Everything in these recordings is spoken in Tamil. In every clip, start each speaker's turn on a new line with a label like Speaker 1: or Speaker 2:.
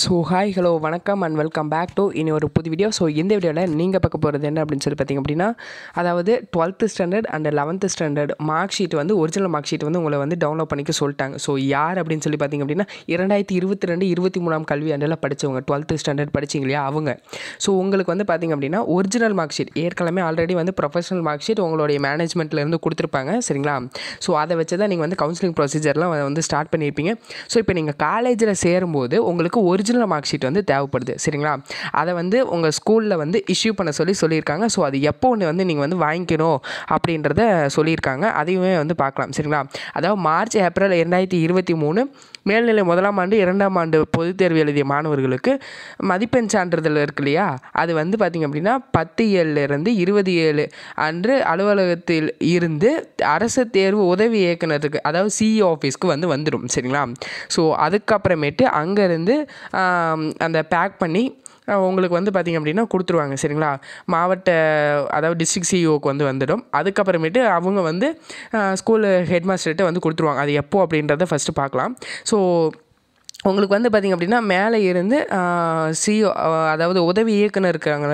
Speaker 1: ஸோ ஹாய் ஹலோ வணக்கம் அண்ட் வெல்கம் பேக் டு இனி ஒரு புது வீடியோ ஸோ இந்த வீடியோவில் நீங்கள் பார்க்க போகிறது என்ன அப்படின்னு சொல்லி பார்த்தீங்க அப்படின்னா அதாவது twelfth standard and eleventh standard mark sheet வந்து ஒரிஜினல் மார்க் ஷீட் வந்து உங்களை வந்து டவுன்லோட் பண்ணிக்க சொல்லிட்டாங்க ஸோ யார் அப்படின்னு சொல்லி பார்த்தீங்க அப்படின்னா இரண்டாயிரத்தி இருபத்தி ரெண்டு இருபத்தி மூணாம் கல்வி ஆண்டில் படித்தவங்க டுவெல்த்து ஸ்டாண்டர்ட் படிச்சிங்க இல்லையா அவங்க ஸோ உங்களுக்கு வந்து பார்த்திங்க அப்படின்னா ஒரிஜினல் மார்க் ஷீட் ஏற்கனவே ஆல்ரெடி வந்து ப்ரொஃபஷனல் மார்க் ஷீட் உங்களுடைய மேனேஜ்மெண்ட்லேருந்து கொடுத்துருப்பாங்க சரிங்களா ஸோ அதை வச்சு தான் நீங்கள் வந்து கவுன்சிலிங் ப்ரொசீஜர்லாம் வந்து ஸ்டார்ட் பண்ணியிருப்பீங்க ஸோ இப்போ நீங்கள் காலேஜில் சேரும்போது உங்களுக்கு ஒரு ஒரிஜினல் மார்க் ஷீட் வந்து தேவைப்படுது சரிங்களா அதை வந்து உங்கள் ஸ்கூலில் வந்து இஷ்யூ பண்ண சொல்லி சொல்லியிருக்காங்க ஸோ அது எப்போ ஒன்று வந்து நீங்கள் வந்து வாங்கிக்கணும் அப்படின்றத சொல்லியிருக்காங்க அதையுமே வந்து பார்க்கலாம் சரிங்களா அதாவது மார்ச் ஏப்ரல் இரண்டாயிரத்தி இருபத்தி மூணு மேல்நிலை முதலாம் ஆண்டு இரண்டாம் ஆண்டு பொதுத் தேர்வு எழுதிய மாணவர்களுக்கு மதிப்பெண் சான்றிதழ் இருக்கு இல்லையா அது வந்து பார்த்திங்க அப்படின்னா பத்து ஏழுலேருந்து இருபது ஏழு அன்று அலுவலகத்தில் இருந்து அரசு தேர்வு உதவி இயக்குநருக்கு அதாவது சிஇ ஆஃபீஸ்க்கு e வந்து வந்துடும் சரிங்களா ஸோ அதுக்கப்புறமேட்டு அங்கேருந்து அந்த பேக் பண்ணி உங்களுக்கு வந்து பார்த்திங்க அப்படின்னா கொடுத்துருவாங்க சரிங்களா மாவட்ட அதாவது டிஸ்ட்ரிக்ட் சிஇஓக்கு வந்து வந்துடும் அதுக்கப்புறமேட்டு அவங்க வந்து ஸ்கூலு ஹெட்மாஸ்டர்கிட்ட வந்து கொடுத்துருவாங்க அது எப்போது அப்படின்றத ஃபஸ்ட்டு பார்க்கலாம் ஸோ உங்களுக்கு வந்து பார்த்திங்க அப்படின்னா மேலே இருந்து சிஓ அதாவது உதவி இயக்குனர் இருக்காங்க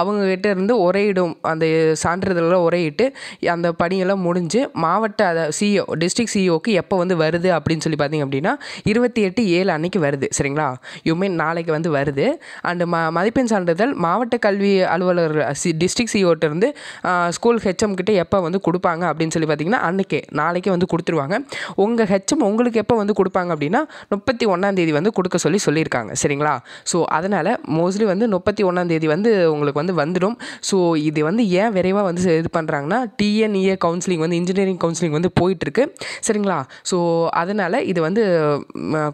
Speaker 1: அவங்கக்கிட்ட இருந்து உரையிடும் அந்த சான்றிதழெல்லாம் உரையிட்டு அந்த பணியெல்லாம் முடிஞ்சு மாவட்ட அதை சிஓ டிஸ்ட்ரிக் சிஓக்கு எப்போ வந்து வருது அப்படின்னு சொல்லி பார்த்திங்க அப்படின்னா இருபத்தி எட்டு ஏழு அன்னைக்கு வருது சரிங்களா யூமீன் நாளைக்கு வந்து வருது அண்டு ம மதிப்பெண் சான்றிதழ் மாவட்ட கல்வி அலுவலர் சி டிஸ்ட்ரிக் சிஓட்டிருந்து ஸ்கூல் ஹெச்எம் கிட்டே எப்போ வந்து கொடுப்பாங்க அப்படின்னு சொல்லி பார்த்திங்கன்னா அன்றைக்கே நாளைக்கே வந்து கொடுத்துருவாங்க உங்கள் ஹெச்எம் உங்களுக்கு எப்போ வந்து கொடுப்பாங்க அப்படின்னா முப்பத்தி ஒன்று ஒன்றாந்தேதி வந்து கொடுக்க சொல்லி சொல்லியிருக்காங்க சரிங்களா ஸோ அதனால் மோஸ்ட்லி வந்து முப்பத்தி ஒன்றாந்தேதி வந்து உங்களுக்கு வந்து வந்துடும் ஸோ இது வந்து ஏன் விரைவாக வந்து இது பண்ணுறாங்கன்னா டிஎன்இஏ கவுன்சிலிங் e வந்து இன்ஜினியரிங் கவுன்சிலிங் வந்து போயிட்டுருக்கு சரிங்களா ஸோ அதனால் இது வந்து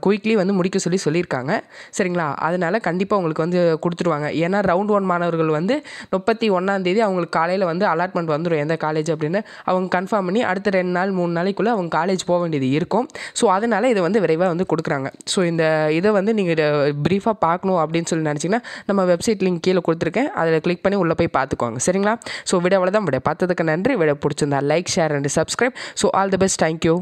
Speaker 1: குயிக்லி வந்து முடிக்க சொல்லி சொல்லியிருக்காங்க சரிங்களா அதனால் கண்டிப்பாக உங்களுக்கு வந்து கொடுத்துருவாங்க ஏன்னா ரவுண்ட் ஒன் மாணவர்கள் வந்து முப்பத்தி ஒன்றாந்தேதி அவங்களுக்கு காலையில் வந்து அலாட்மெண்ட் வந்துடும் எந்த காலேஜ் அப்படின்னு அவங்க கன்ஃபார்ம் பண்ணி அடுத்த ரெண்டு நாள் மூணு நாளைக்குள்ளே அவங்க காலேஜ் போக வேண்டியது இருக்கும் ஸோ அதனால் இதை வந்து விரைவாக வந்து கொடுக்குறாங்க ஸோ ஸோ இந்த இதை வந்து நீங்கள் ப்ரீஃபாக பார்க்கணும் அப்படின்னு சொல்லி நினச்சிங்கன்னா நம்ம வெப்சைட் லிங்க் கீழே கொடுத்துருக்கேன் அதில் கிளிக் பண்ணி உள்ளே போய் பார்த்துக்கோங்க சரிங்களா ஸோ விட அவ்வளோதான் விட பார்த்ததுக்கு நன்றி விட பிடிச்சிருந்தா like share and subscribe so all the best thank you